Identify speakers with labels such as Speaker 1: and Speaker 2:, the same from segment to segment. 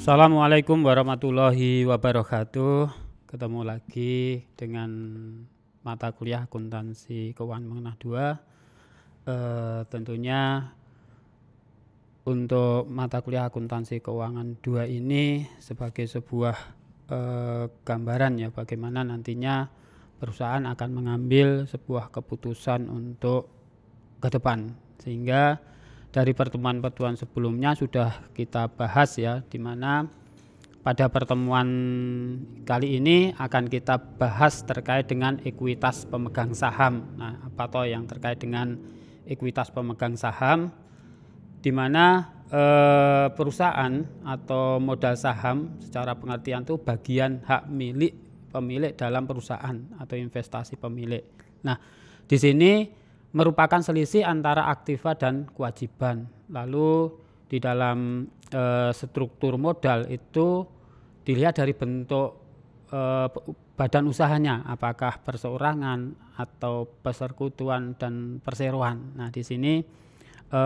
Speaker 1: Assalamualaikum warahmatullahi wabarakatuh. Ketemu lagi dengan mata kuliah akuntansi keuangan mengenah 2. E, eh, tentunya untuk mata kuliah akuntansi keuangan dua ini sebagai sebuah eh, gambaran ya bagaimana nantinya perusahaan akan mengambil sebuah keputusan untuk ke depan sehingga dari pertemuan-pertemuan sebelumnya sudah kita bahas ya di mana pada pertemuan kali ini akan kita bahas terkait dengan ekuitas pemegang saham. Nah, apa toh yang terkait dengan ekuitas pemegang saham? di mana eh, perusahaan atau modal saham secara pengertian itu bagian hak milik pemilik dalam perusahaan atau investasi pemilik. Nah, di sini merupakan selisih antara aktiva dan kewajiban. Lalu di dalam e, struktur modal itu dilihat dari bentuk e, badan usahanya, apakah perseorangan atau persekutuan dan perseroan. Nah, di sini e,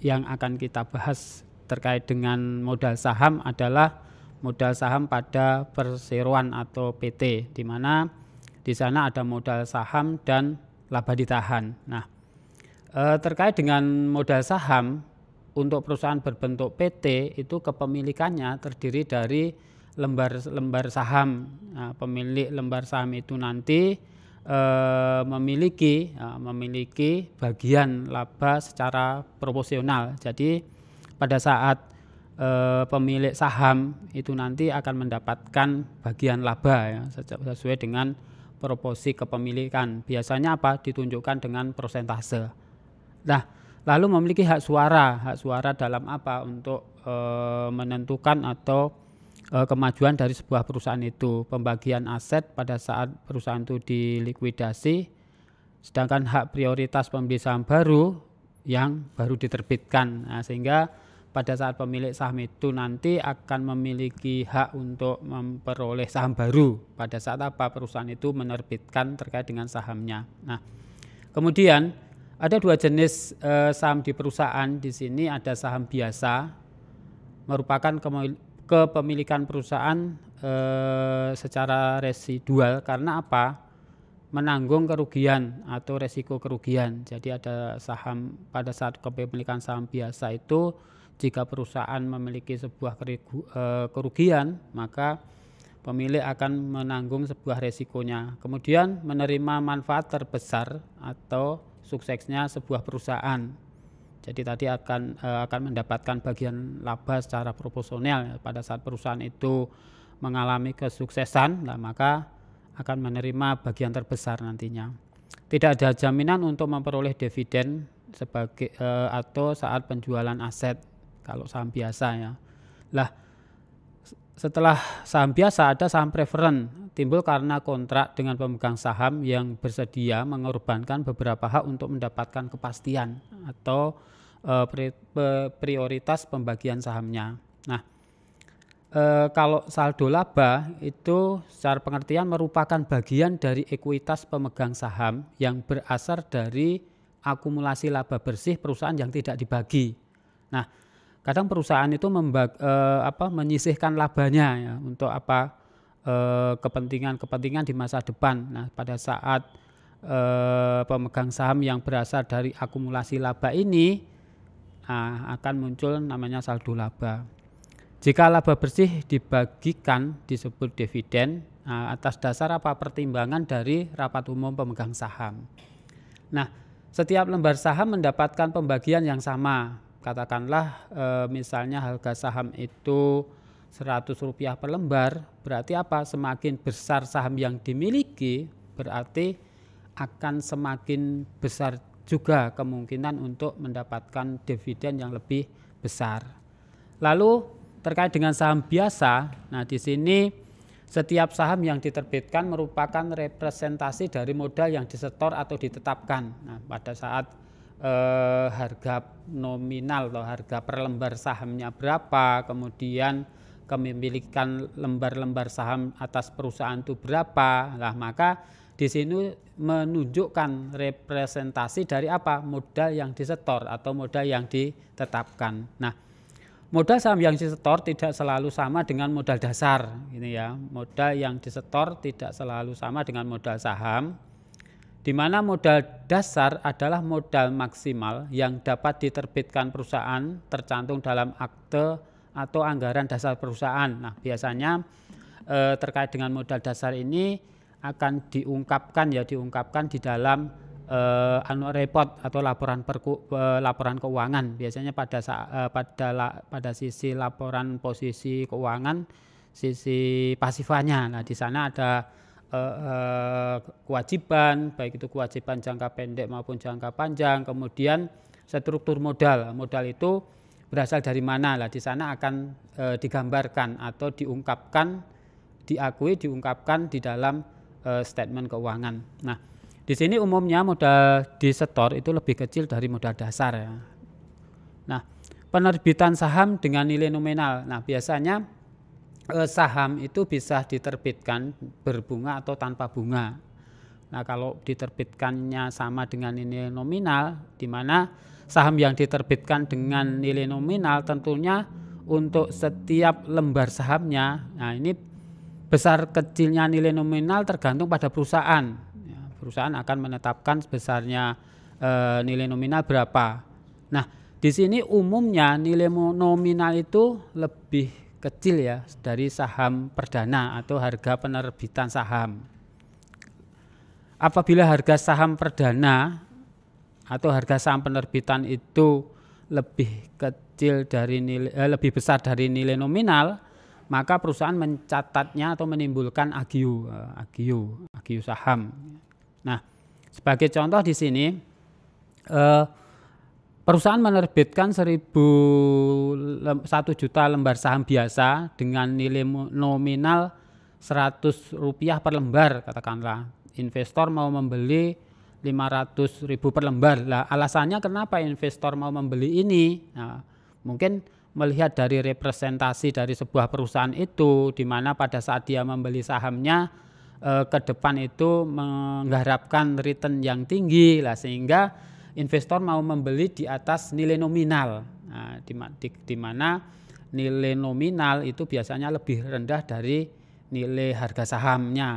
Speaker 1: yang akan kita bahas terkait dengan modal saham adalah modal saham pada perseroan atau PT di mana di sana ada modal saham dan laba ditahan. Nah, eh, terkait dengan modal saham untuk perusahaan berbentuk PT itu kepemilikannya terdiri dari lembar-lembar saham. Nah, pemilik lembar saham itu nanti Eh, memiliki eh, memiliki bagian laba secara proporsional. Jadi pada saat eh, pemilik saham itu nanti akan mendapatkan bagian laba ya sesuai dengan proporsi kepemilikan. Biasanya apa? Ditunjukkan dengan persentase. Nah, lalu memiliki hak suara. Hak suara dalam apa? Untuk menentukan atau uh, kemajuan dari sebuah perusahaan itu, pembagian aset pada saat perusahaan itu dilikuidasi, sedangkan hak prioritas pembeli saham baru yang baru diterbitkan, nah, sehingga pada saat pemilik saham itu nanti akan memiliki hak untuk memperoleh saham baru pada saat apa perusahaan itu menerbitkan terkait dengan sahamnya. Nah, kemudian ada dua jenis eh, saham di perusahaan di sini ada saham biasa merupakan kepemilikan perusahaan eh, secara residual karena apa? menanggung kerugian atau resiko kerugian. Jadi ada saham pada saat kepemilikan saham biasa itu jika perusahaan memiliki sebuah eh, kerugian maka pemilik akan menanggung sebuah resikonya. Kemudian menerima manfaat terbesar atau suksesnya sebuah perusahaan. Jadi tadi akan eh, akan mendapatkan bagian laba secara proporsional ya, pada saat perusahaan itu mengalami kesuksesan, nah maka akan menerima bagian terbesar nantinya. Tidak ada jaminan untuk memperoleh dividen sebagai eh, atau saat penjualan aset kalau saham biasa ya. Lah setelah saham biasa ada saham preferen timbul karena kontrak dengan pemegang saham yang bersedia mengorbankan beberapa hak untuk mendapatkan kepastian atau uh, prioritas pembagian sahamnya. Nah, uh, kalau saldo laba itu secara pengertian merupakan bagian dari ekuitas pemegang saham yang berasal dari akumulasi laba bersih perusahaan yang tidak dibagi. Nah, kadang perusahaan itu membag, eh, apa menyisihkan labanya ya, untuk apa Eh, kepentingan-kepentingan di masa depan. Nah, pada saat e, pemegang saham yang berasal dari akumulasi laba ini nah, akan muncul namanya saldo laba. Jika laba bersih dibagikan disebut dividen nah, atas dasar apa pertimbangan dari rapat umum pemegang saham. Nah, setiap lembar saham mendapatkan pembagian yang sama. Katakanlah e, misalnya harga saham itu 100 rupiah per lembar, berarti apa? Semakin besar saham yang dimiliki, berarti akan semakin besar juga kemungkinan untuk mendapatkan dividen yang lebih besar. Lalu terkait dengan saham biasa, nah di sini setiap saham yang diterbitkan merupakan representasi dari modal yang disetor atau ditetapkan. Nah, pada saat eh, harga nominal atau harga per lembar sahamnya berapa, kemudian kepemilikan lembar-lembar saham atas perusahaan itu berapa. Lah maka di sini menunjukkan representasi dari apa? Modal yang disetor atau modal yang ditetapkan. Nah, modal saham yang disetor tidak selalu sama dengan modal dasar, ini gitu ya. Modal yang disetor tidak selalu sama dengan modal saham. Di mana modal dasar adalah modal maksimal yang dapat diterbitkan perusahaan tercantum dalam akte atau anggaran dasar perusahaan. Nah, biasanya eh, terkait dengan modal dasar ini akan diungkapkan ya diungkapkan di dalam eh, annual report atau laporan perku, eh, laporan keuangan. Biasanya pada eh, pada la, pada sisi laporan posisi keuangan, sisi pasifanya Nah, di sana ada eh, eh, kewajiban, baik itu kewajiban jangka pendek maupun jangka panjang. Kemudian struktur modal. Modal itu berasal dari mana lah di sana akan e, digambarkan atau diungkapkan diakui diungkapkan di dalam e, statement keuangan. Nah, di sini umumnya modal di setor itu lebih kecil dari modal dasar ya. Nah, penerbitan saham dengan nilai nominal. Nah, biasanya e, saham itu bisa diterbitkan berbunga atau tanpa bunga. Nah, kalau diterbitkannya sama dengan nilai nominal, di mana saham yang diterbitkan dengan nilai nominal tentunya untuk setiap lembar sahamnya. Nah, ini besar kecilnya nilai nominal tergantung pada perusahaan. Ya, perusahaan akan menetapkan sebesarnya e, nilai nominal berapa. Nah, di sini umumnya nilai nominal itu lebih kecil ya dari saham perdana atau harga penerbitan saham apabila harga saham perdana atau harga saham penerbitan itu lebih kecil dari nilai eh, lebih besar dari nilai nominal maka perusahaan mencatatnya atau menimbulkan agio eh, agio agio saham nah sebagai contoh di sini eh, perusahaan menerbitkan 1000 satu juta lembar saham biasa dengan nilai nominal 100 rupiah per lembar katakanlah investor mau membeli 500 ribu per lembar. Lah alasannya kenapa investor mau membeli ini? Nah, mungkin melihat dari representasi dari sebuah perusahaan itu di mana pada saat dia membeli sahamnya eh, ke depan itu mengharapkan return yang tinggi lah sehingga investor mau membeli di atas nilai nominal. Nah, di, di, di mana nilai nominal itu biasanya lebih rendah dari nilai harga sahamnya.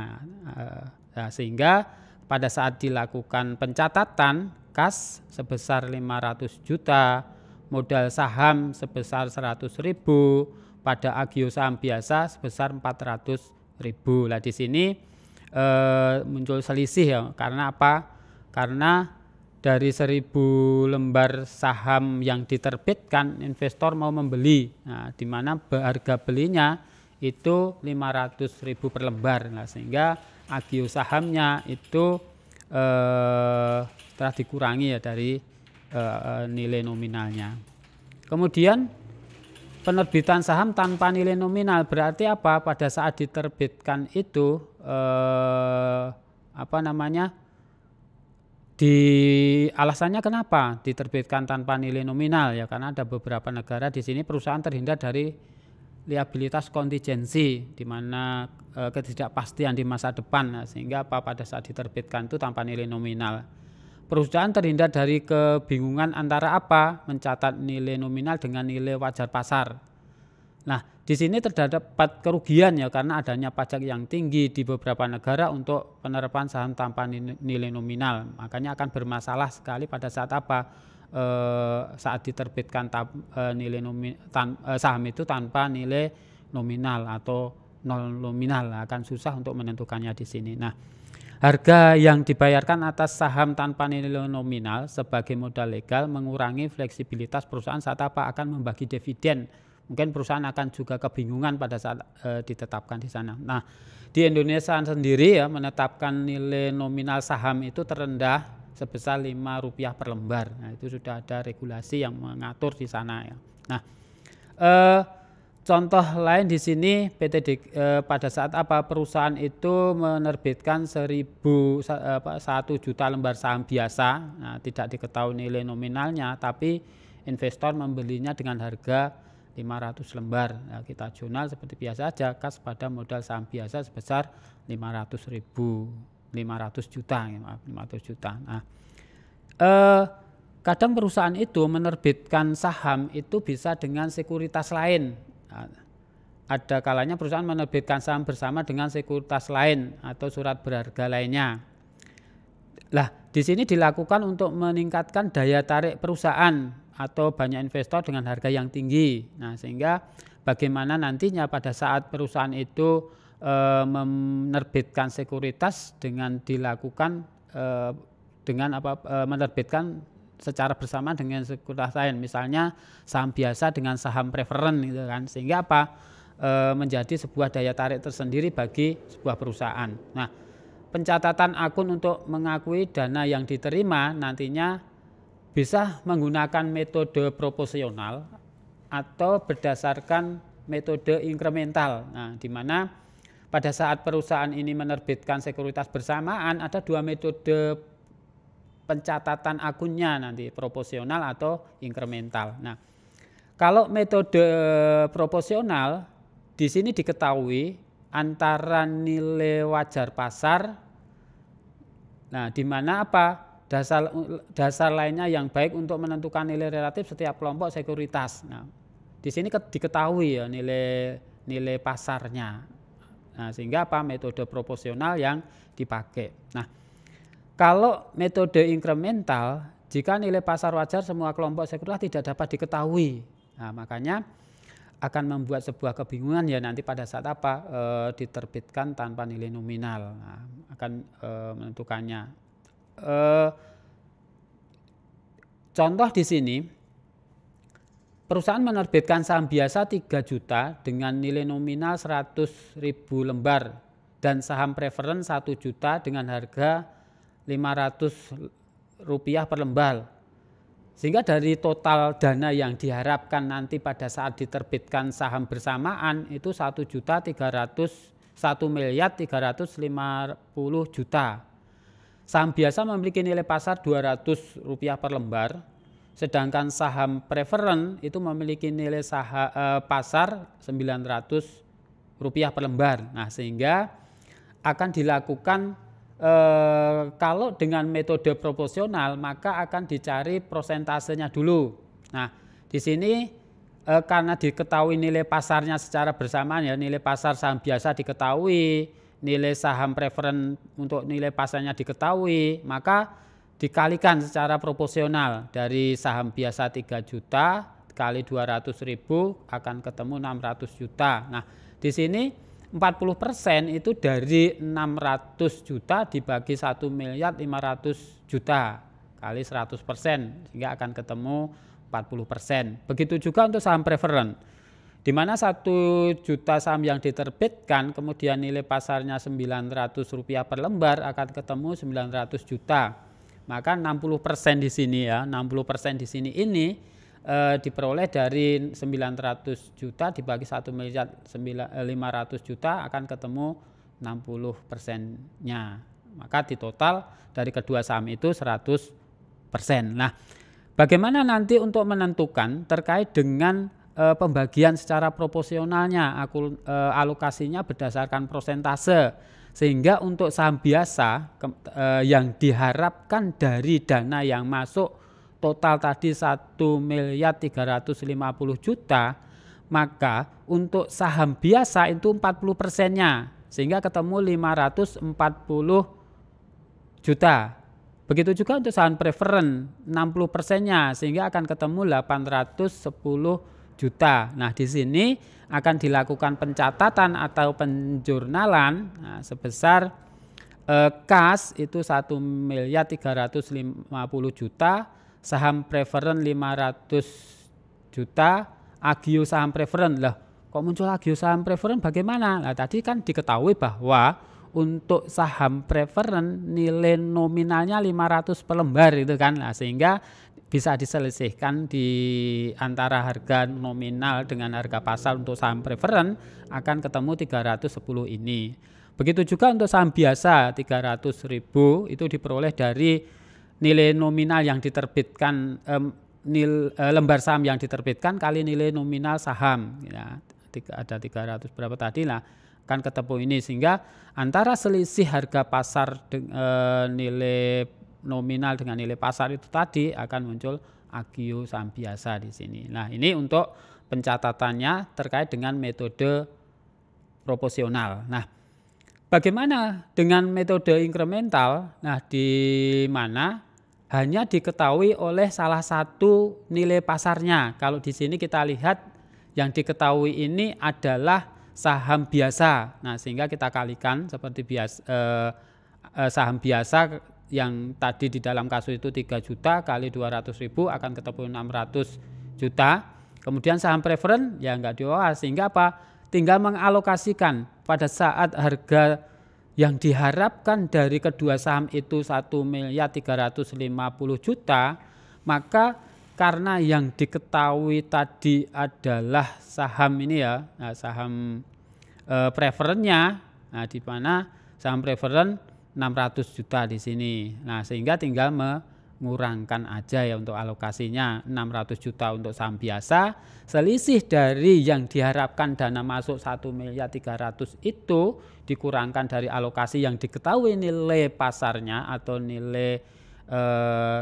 Speaker 1: Eh, Nah, sehingga pada saat dilakukan pencatatan kas sebesar 500 juta, modal saham sebesar 100 ribu, pada agio saham biasa sebesar 400 ribu. Nah di sini e, muncul selisih ya, karena apa? Karena dari seribu lembar saham yang diterbitkan investor mau membeli. Nah, di mana harga belinya itu 500 ribu per lembar. Nah, sehingga agio sahamnya itu eh, telah dikurangi ya dari eh, eh, nilai nominalnya. Kemudian penerbitan saham tanpa nilai nominal berarti apa? Pada saat diterbitkan itu eh, apa namanya? di alasannya kenapa diterbitkan tanpa nilai nominal ya karena ada beberapa negara di sini perusahaan terhindar dari liabilitas kontingensi di mana e, ketidakpastian di masa depan nah, sehingga apa pada saat diterbitkan itu tanpa nilai nominal. Perusahaan terhindar dari kebingungan antara apa mencatat nilai nominal dengan nilai wajar pasar. Nah, di sini terdapat kerugian ya karena adanya pajak yang tinggi di beberapa negara untuk penerapan saham tanpa nilai nominal. Makanya akan bermasalah sekali pada saat apa? Eh, saat diterbitkan tab, e, nilai nomi, tan, e, saham itu tanpa nilai nominal atau nol nominal nah, akan susah untuk menentukannya di sini. Nah, harga yang dibayarkan atas saham tanpa nilai nominal sebagai modal legal mengurangi fleksibilitas perusahaan saat apa akan membagi dividen. Mungkin perusahaan akan juga kebingungan pada saat e, ditetapkan di sana. Nah, di Indonesia sendiri ya menetapkan nilai nominal saham itu terendah sebesar lima rupiah per lembar. Nah, itu sudah ada regulasi yang mengatur di sana ya. Nah, eh, contoh lain di sini PT di, eh, pada saat apa perusahaan itu menerbitkan 1000 apa 1 juta lembar saham biasa. Nah, tidak diketahui nilai nominalnya tapi investor membelinya dengan harga 500 lembar. Nah, kita jurnal seperti biasa aja kas pada modal saham biasa sebesar 500 ribu. 500 juta ya, maaf 500 juta nah eh, kadang perusahaan itu menerbitkan saham itu bisa dengan sekuritas lain nah, ada kalanya perusahaan menerbitkan saham bersama dengan sekuritas lain atau surat berharga lainnya lah di sini dilakukan untuk meningkatkan daya tarik perusahaan atau banyak investor dengan harga yang tinggi. Nah, sehingga bagaimana nantinya pada saat perusahaan itu e, menerbitkan sekuritas dengan dilakukan e, dengan apa e, menerbitkan secara bersamaan dengan sekuritas lain misalnya saham biasa dengan saham preferen gitu kan sehingga apa e, menjadi sebuah daya tarik tersendiri bagi sebuah perusahaan nah pencatatan akun untuk mengakui dana yang diterima nantinya bisa menggunakan metode proporsional atau berdasarkan metode incremental. nah di mana pada saat perusahaan ini menerbitkan sekuritas bersamaan ada dua metode pencatatan akunnya nanti proporsional atau inkremental. Nah, kalau metode proporsional di sini diketahui antara nilai wajar pasar nah di mana apa dasar dasar lainnya yang baik untuk menentukan nilai relatif setiap kelompok sekuritas. Nah, di sini diketahui ya nilai nilai pasarnya Nah, sehingga apa metode proporsional yang dipakai. Nah, kalau metode incremental, jika nilai pasar wajar semua kelompok sekuler tidak dapat diketahui. Nah, makanya akan membuat sebuah kebingungan ya nanti pada saat apa e, diterbitkan tanpa nilai nominal nah, akan e, menentukannya. E, contoh di sini Perusahaan menerbitkan saham biasa 3 juta dengan nilai nominal 100 ribu lembar dan saham preferen 1 juta dengan harga 500 rupiah per lembar. Sehingga dari total dana yang diharapkan nanti pada saat diterbitkan saham bersamaan itu 1 juta 300 1 miliar 350 juta. Saham biasa memiliki nilai pasar 200 rupiah per lembar, Sedangkan saham preferen itu memiliki nilai saham, eh, pasar 900 rupiah per lembar. Nah, sehingga akan dilakukan eh, kalau dengan metode proporsional maka akan dicari prosentasenya dulu. Nah, di sini eh, karena diketahui nilai pasarnya secara bersamaan ya, nilai pasar saham biasa diketahui, nilai saham preferen untuk nilai pasarnya diketahui, maka dikalikan secara proporsional dari saham biasa 3 juta kali 200 ribu akan ketemu 600 juta. Nah di sini 40 persen itu dari 600 juta dibagi 1 miliar 500 juta kali 100 persen sehingga akan ketemu 40 persen. Begitu juga untuk saham preferen di mana satu juta saham yang diterbitkan kemudian nilai pasarnya 900 rupiah per lembar akan ketemu 900 juta maka 60% di sini ya, 60% di sini ini e, diperoleh dari 900 juta dibagi 1 miliar 500 eh, juta akan ketemu 60 persennya. Maka di total dari kedua saham itu 100 persen. Nah, bagaimana nanti untuk menentukan terkait dengan e, pembagian secara proporsionalnya, aku, e, alokasinya berdasarkan prosentase sehingga untuk saham biasa ke, eh, yang diharapkan dari dana yang masuk total tadi 1 miliar 350 juta, maka untuk saham biasa itu 40 persennya sehingga ketemu 540 juta. Begitu juga untuk saham preferen 60 persennya sehingga akan ketemu 810 juta. Nah, di sini akan dilakukan pencatatan atau penjurnalan nah, sebesar eh, kas itu 1 miliar 350 juta, saham preferen 500 juta, agio saham preferen. Lah, kok muncul agio saham preferen bagaimana? Nah, tadi kan diketahui bahwa untuk saham preferen nilai nominalnya 500 per lembar itu kan nah, sehingga bisa diselesaikan di antara harga nominal dengan harga pasar untuk saham preferen akan ketemu 310 ini. Begitu juga untuk saham biasa 300.000 itu diperoleh dari nilai nominal yang diterbitkan eh, nil, eh, lembar saham yang diterbitkan kali nilai nominal saham ya. Tiga, ada 300 berapa tadi lah kan ketemu ini sehingga antara selisih harga pasar de, eh, nilai nominal dengan nilai pasar itu tadi akan muncul agio saham biasa di sini. Nah, ini untuk pencatatannya terkait dengan metode proporsional. Nah, bagaimana dengan metode incremental? Nah, di mana hanya diketahui oleh salah satu nilai pasarnya. Kalau di sini kita lihat yang diketahui ini adalah saham biasa. Nah, sehingga kita kalikan seperti biasa eh, eh, saham biasa yang tadi di dalam kasus itu 3 juta kali 200 ribu akan ketemu 600 juta. Kemudian saham preferen ya enggak diolah sehingga apa? Tinggal mengalokasikan pada saat harga yang diharapkan dari kedua saham itu 1 miliar 350 juta, maka karena yang diketahui tadi adalah saham ini ya, nah saham eh, preferennya, nah di mana saham preferen 600 juta di sini. Nah, sehingga tinggal mengurangkan aja ya untuk alokasinya 600 juta untuk saham biasa, selisih dari yang diharapkan dana masuk 1 miliar 300 itu dikurangkan dari alokasi yang diketahui nilai pasarnya atau nilai eh,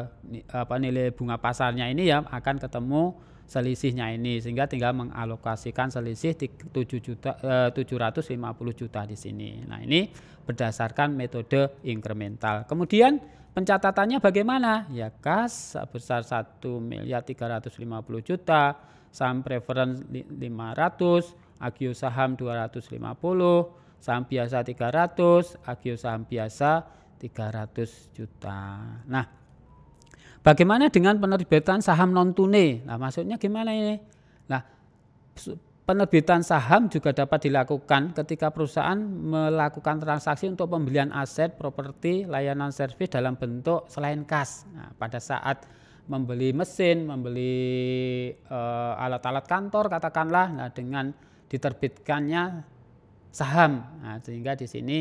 Speaker 1: apa nilai bunga pasarnya ini ya akan ketemu selisihnya ini sehingga tinggal mengalokasikan selisih 7 juta eh, 750 juta di sini. Nah, ini berdasarkan metode incremental. Kemudian pencatatannya bagaimana? Ya, kas besar 1 miliar 350 juta, saham preferen 500, agio saham 250, saham biasa 300, agio saham biasa 300 juta. Nah, Bagaimana dengan penerbitan saham non tunai? Nah, maksudnya gimana ini? Nah, penerbitan saham juga dapat dilakukan ketika perusahaan melakukan transaksi untuk pembelian aset, properti, layanan servis dalam bentuk selain kas. Nah, pada saat membeli mesin, membeli eh, alat-alat e, kantor katakanlah, nah dengan diterbitkannya saham. Nah, sehingga di sini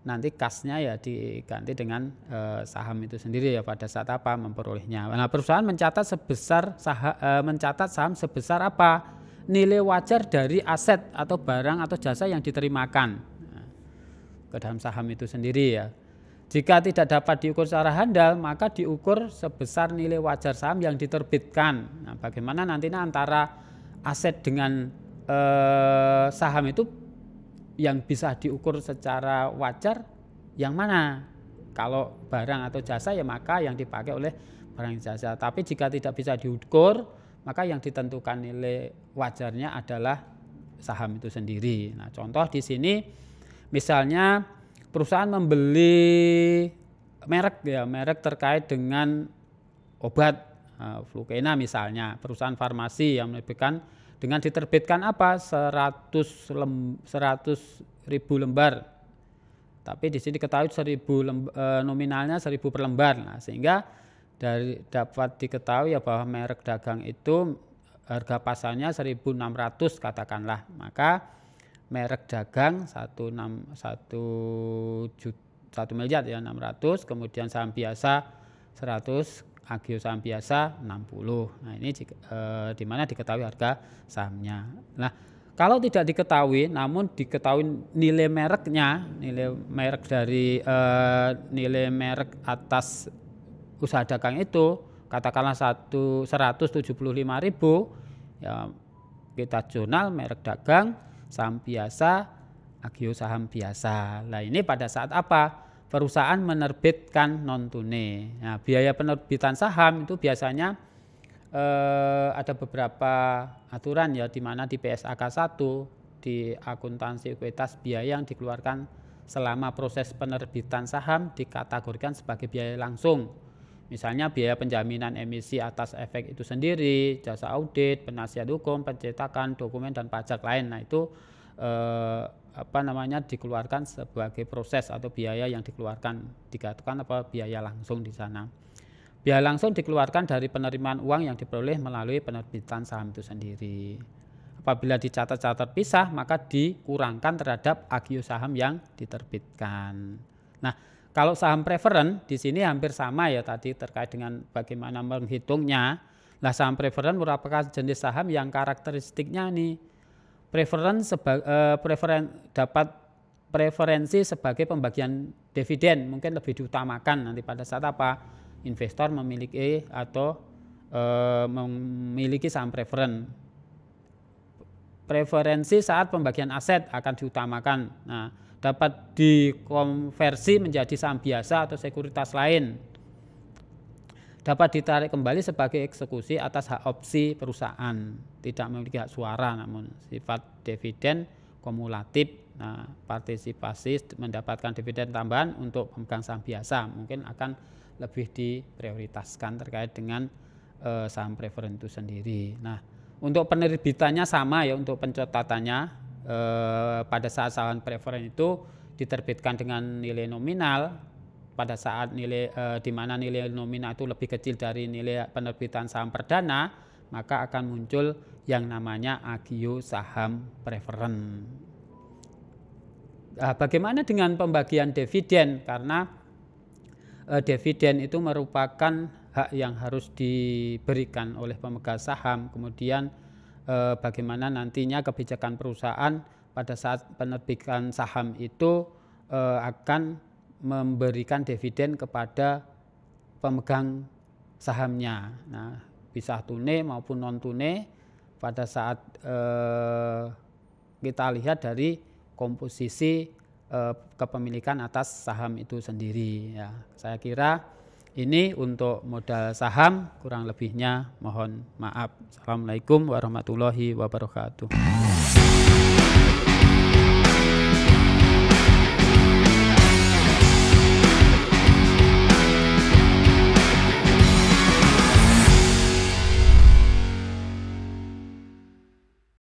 Speaker 1: nanti kasnya ya diganti dengan e, saham itu sendiri ya pada saat apa memperolehnya. Nah, perusahaan mencatat sebesar saham, e, eh, mencatat saham sebesar apa? Nilai wajar dari aset atau barang atau jasa yang diterimakan nah, ke dalam saham itu sendiri ya. Jika tidak dapat diukur secara handal, maka diukur sebesar nilai wajar saham yang diterbitkan. Nah, bagaimana nantinya antara aset dengan eh, saham itu yang bisa diukur secara wajar yang mana? Kalau barang atau jasa ya maka yang dipakai oleh barang jasa. Tapi jika tidak bisa diukur, maka yang ditentukan nilai wajarnya adalah saham itu sendiri. Nah, contoh di sini misalnya perusahaan membeli merek ya, merek terkait dengan obat eh, Flukena misalnya, perusahaan farmasi yang menerbitkan dengan diterbitkan apa 100 lem, 100 ribu lembar tapi di sini ketahui 1000 lembar, e, nominalnya 1000 per lembar nah sehingga dari dapat diketahui ya bahwa merek dagang itu harga pasarnya 1600 katakanlah maka merek dagang 161 juta 1 miliar ya 600 kemudian saham biasa 100 agio saham biasa 60. Nah, ini e, di mana diketahui harga sahamnya. Nah, kalau tidak diketahui namun diketahui nilai mereknya, nilai merek dari e, nilai merek atas usaha dagang itu katakanlah 175.000 ya kita jurnal merek dagang saham biasa agio saham biasa. Nah, ini pada saat apa? perusahaan menerbitkan non tunai. Nah, biaya penerbitan saham itu biasanya eh, ada beberapa aturan ya di mana di PSAK 1 di akuntansi ekuitas biaya yang dikeluarkan selama proses penerbitan saham dikategorikan sebagai biaya langsung. Misalnya biaya penjaminan emisi atas efek itu sendiri, jasa audit, penasihat hukum, pencetakan, dokumen dan pajak lain. Nah, itu eh, apa namanya dikeluarkan sebagai proses atau biaya yang dikeluarkan dikatakan apa biaya langsung di sana. Biaya langsung dikeluarkan dari penerimaan uang yang diperoleh melalui penerbitan saham itu sendiri. Apabila dicatat-catat pisah, maka dikurangkan terhadap agio saham yang diterbitkan. Nah, kalau saham preferen di sini hampir sama ya tadi terkait dengan bagaimana menghitungnya. Nah, saham preferen merupakan jenis saham yang karakteristiknya nih preferensi seba, uh, preferen, dapat preferensi sebagai pembagian dividen mungkin lebih diutamakan nanti pada saat apa investor memiliki atau uh, memiliki saham preferen preferensi saat pembagian aset akan diutamakan nah dapat dikonversi menjadi saham biasa atau sekuritas lain dapat ditarik kembali sebagai eksekusi atas hak opsi perusahaan tidak memiliki hak suara namun sifat dividen kumulatif nah, partisipasi mendapatkan dividen tambahan untuk pemegang saham biasa mungkin akan lebih diprioritaskan terkait dengan eh, saham preferen itu sendiri nah untuk penerbitannya sama ya untuk pencatatannya eh, pada saat saham preferen itu diterbitkan dengan nilai nominal pada saat nilai e, di mana nilai nominal itu lebih kecil dari nilai penerbitan saham perdana, maka akan muncul yang namanya agio saham preferen. Nah, bagaimana dengan pembagian dividen? Karena e, dividen itu merupakan hak yang harus diberikan oleh pemegang saham. Kemudian e, bagaimana nantinya kebijakan perusahaan pada saat penerbitan saham itu akan memberikan dividen kepada pemegang sahamnya. Nah, bisa tunai maupun non tunai pada saat eh, kita lihat dari komposisi eh, kepemilikan atas saham itu sendiri. Ya, saya kira ini untuk modal saham kurang lebihnya mohon maaf. Assalamualaikum warahmatullahi wabarakatuh.